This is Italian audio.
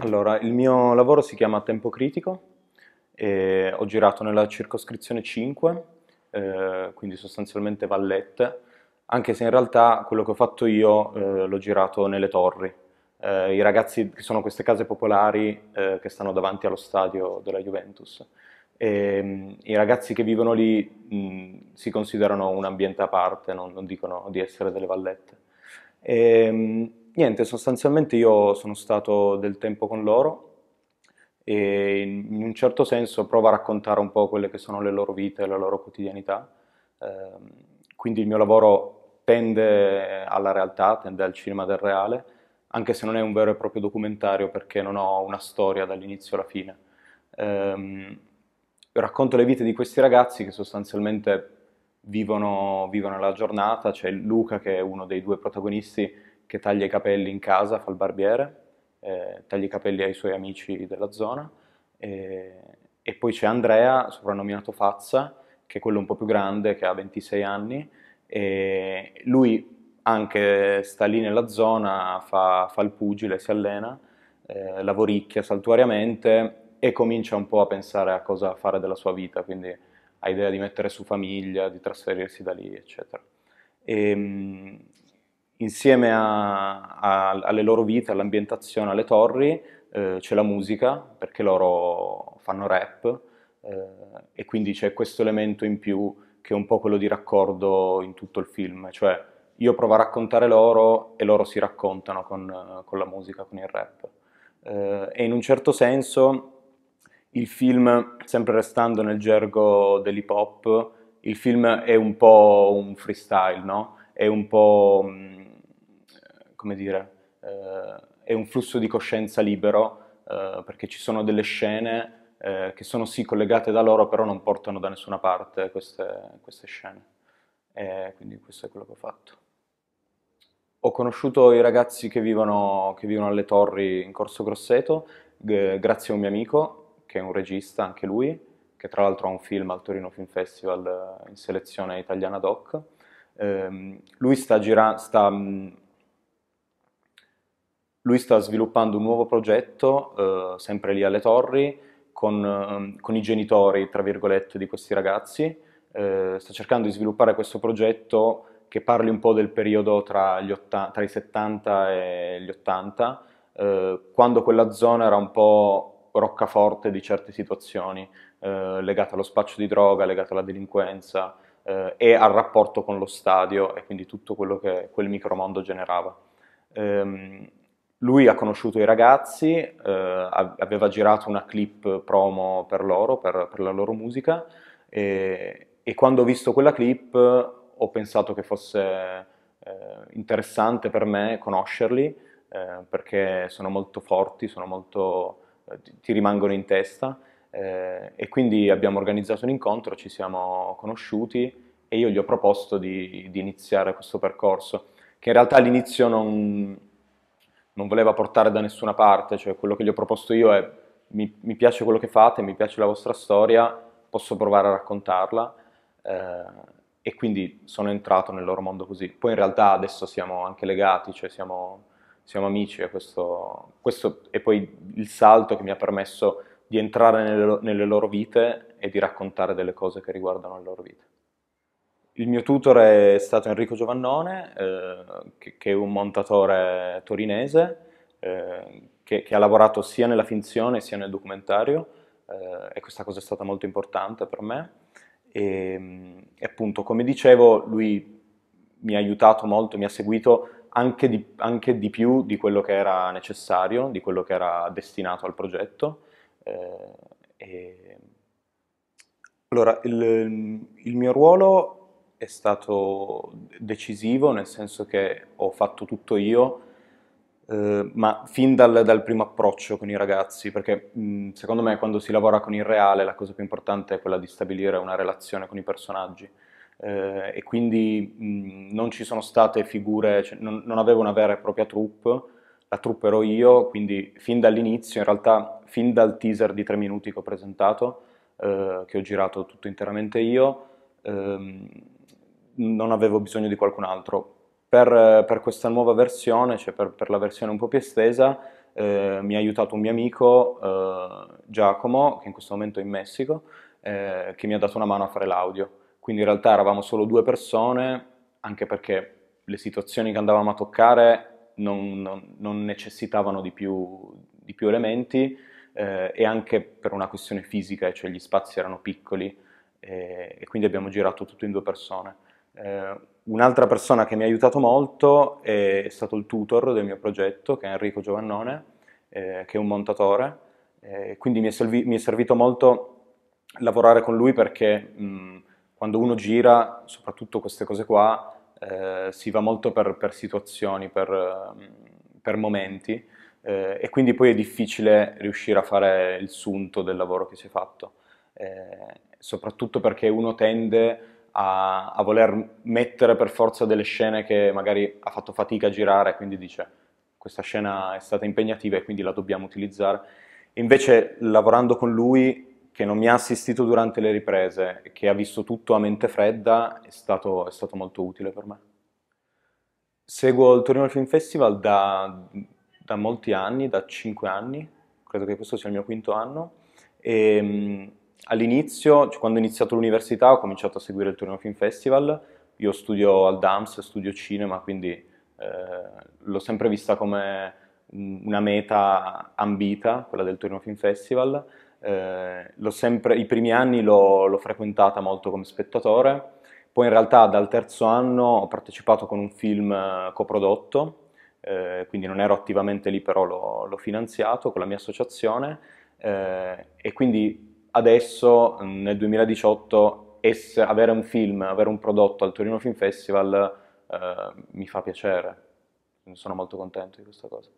Allora, il mio lavoro si chiama Tempo Critico e ho girato nella circoscrizione 5, eh, quindi sostanzialmente Vallette, anche se in realtà quello che ho fatto io eh, l'ho girato nelle torri. Eh, I ragazzi, che sono queste case popolari eh, che stanno davanti allo stadio della Juventus. E, ehm, I ragazzi che vivono lì mh, si considerano un ambiente a parte, non, non dicono di essere delle vallette. E, ehm, mh, niente, sostanzialmente io sono stato del tempo con loro e in un certo senso provo a raccontare un po' quelle che sono le loro vite, la loro quotidianità. Eh, quindi il mio lavoro tende alla realtà, tende al cinema del reale, anche se non è un vero e proprio documentario perché non ho una storia dall'inizio alla fine. Eh, racconto le vite di questi ragazzi che sostanzialmente vivono, vivono la giornata, c'è Luca che è uno dei due protagonisti che taglia i capelli in casa, fa il barbiere, eh, taglia i capelli ai suoi amici della zona, eh, e poi c'è Andrea, soprannominato Fazza, che è quello un po' più grande, che ha 26 anni, e lui anche sta lì nella zona, fa, fa il pugile, si allena, eh, lavoricchia saltuariamente e comincia un po' a pensare a cosa fare della sua vita, quindi ha idea di mettere su famiglia, di trasferirsi da lì, eccetera. E, ehm, insieme a, a, alle loro vite, all'ambientazione, alle torri, eh, c'è la musica, perché loro fanno rap, eh, e quindi c'è questo elemento in più che è un po' quello di raccordo in tutto il film, cioè io provo a raccontare loro e loro si raccontano con, con la musica, con il rap. Eh, e in un certo senso il film, sempre restando nel gergo dell'hip hop, il film è un po' un freestyle, no? È un po', mm, come dire, eh, è un flusso di coscienza libero, eh, perché ci sono delle scene eh, che sono sì collegate da loro, però non portano da nessuna parte queste, queste scene. E quindi questo è quello che ho fatto. Ho conosciuto i ragazzi che vivono, che vivono alle torri in Corso Grosseto, eh, grazie a un mio amico, che è un regista anche lui, che tra l'altro ha un film al Torino Film Festival eh, in selezione italiana doc. Eh, lui, sta gira- sta, mm, lui sta sviluppando un nuovo progetto, eh, sempre lì alle torri, con, ehm, con, i genitori, tra virgolette, di questi ragazzi. Eh, sta cercando di sviluppare questo progetto che parli un po' del periodo tra, otta- tra i 70 e gli 80, eh, quando quella zona era un po' roccaforte di certe situazioni eh, legate allo spaccio di droga, legate alla delinquenza eh, e al rapporto con lo stadio e quindi tutto quello che quel micromondo generava. Ehm, lui ha conosciuto i ragazzi, eh, aveva girato una clip promo per loro, per, per la loro musica e, e, quando ho visto quella clip ho pensato che fosse eh, interessante per me conoscerli eh, perché sono molto forti, sono molto ti rimangono in testa eh, e quindi abbiamo organizzato un incontro, ci siamo conosciuti e io gli ho proposto di, di iniziare questo percorso, che in realtà all'inizio non, non, voleva portare da nessuna parte, cioè quello che gli ho proposto io è mi, mi piace quello che fate, mi piace la vostra storia, posso provare a raccontarla eh, e quindi sono entrato nel loro mondo così. Poi in realtà adesso siamo anche legati, cioè siamo siamo amici e questo, questo è poi il salto che mi ha permesso di entrare nelle, nelle loro vite e di raccontare delle cose che riguardano le loro vite. Il mio tutor è stato Enrico Giovannone, eh, che, che, è un montatore torinese, eh, che, che, ha lavorato sia nella finzione sia nel documentario eh, e questa cosa è stata molto importante per me. E, e appunto, come dicevo, lui mi ha aiutato molto, mi ha seguito anche di, anche di, più di quello che era necessario, di quello che era destinato al progetto. Eh, e... Allora, il, il mio ruolo è stato decisivo, nel senso che ho fatto tutto io, eh, ma fin dal, dal, primo approccio con i ragazzi, perché mh, secondo me quando si lavora con il reale la cosa più importante è quella di stabilire una relazione con i personaggi eh, e quindi mh, non ci sono state figure, cioè, non, non, avevo una vera e propria troupe, la troupe ero io, quindi fin dall'inizio, in realtà fin dal teaser di tre minuti che ho presentato, eh, che ho girato tutto interamente io, ehm, non avevo bisogno di qualcun altro. Per, per questa nuova versione, cioè per, per, la versione un po' più estesa, eh, mi ha aiutato un mio amico eh, Giacomo, che in questo momento è in Messico, eh, che mi ha dato una mano a fare l'audio quindi in realtà eravamo solo due persone, anche perché le situazioni che andavamo a toccare non, non, non necessitavano di più, di più elementi eh, e anche per una questione fisica, cioè gli spazi erano piccoli eh, e quindi abbiamo girato tutto in due persone. Eh, un'altra persona che mi ha aiutato molto è, stato il tutor del mio progetto, che è Enrico Giovannone, eh, che è un montatore, eh, quindi mi è, mi è, servito molto lavorare con lui perché... Mh, quando uno gira, soprattutto queste cose qua, eh, si va molto per, per situazioni, per, ehm, per momenti eh, e quindi poi è difficile riuscire a fare il sunto del lavoro che si è fatto, eh, soprattutto perché uno tende a, a, voler mettere per forza delle scene che magari ha fatto fatica a girare, quindi dice questa scena è stata impegnativa e quindi la dobbiamo utilizzare. Invece lavorando con lui che non mi ha assistito durante le riprese, e che ha visto tutto a mente fredda, è stato, è stato molto utile per me. Seguo il Torino Film Festival da, da molti anni, da 5 anni, credo che questo sia il mio quinto anno, e all'inizio, cioè quando ho iniziato l'università, ho cominciato a seguire il Torino Film Festival. Io studio al DAMS, studio cinema, quindi eh, l'ho sempre vista come una meta ambita, quella del Torino Film Festival eh, sempre, i primi anni l'ho frequentata molto come spettatore, poi in realtà dal terzo anno ho partecipato con un film eh, coprodotto, eh, quindi non ero attivamente lì però l'ho finanziato con la mia associazione eh, e quindi adesso mm, nel 2018 essere, avere un film, avere un prodotto al Torino Film Festival eh, mi fa piacere, sono molto contento di questa cosa.